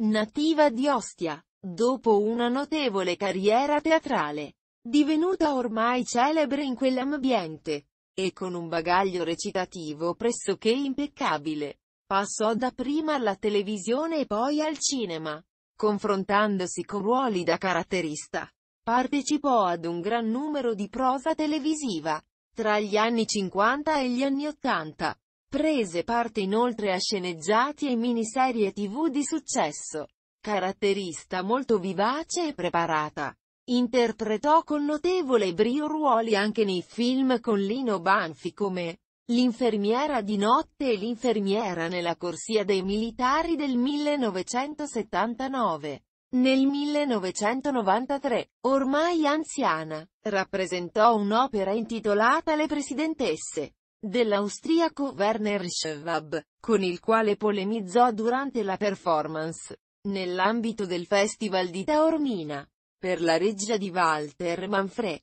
Nativa di Ostia, dopo una notevole carriera teatrale, divenuta ormai celebre in quell'ambiente, e con un bagaglio recitativo pressoché impeccabile, passò dapprima alla televisione e poi al cinema, confrontandosi con ruoli da caratterista. Partecipò ad un gran numero di prosa televisiva, tra gli anni 50 e gli anni 80, Prese parte inoltre a sceneggiati e miniserie tv di successo. Caratterista molto vivace e preparata. Interpretò con notevole brio ruoli anche nei film con Lino Banfi come L'infermiera di notte e l'infermiera nella corsia dei militari del 1979. Nel 1993, ormai anziana, rappresentò un'opera intitolata Le presidentesse, dell'austriaco Werner Schwab, con il quale polemizzò durante la performance, nell'ambito del Festival di Taormina, per la reggia di Walter Manfred.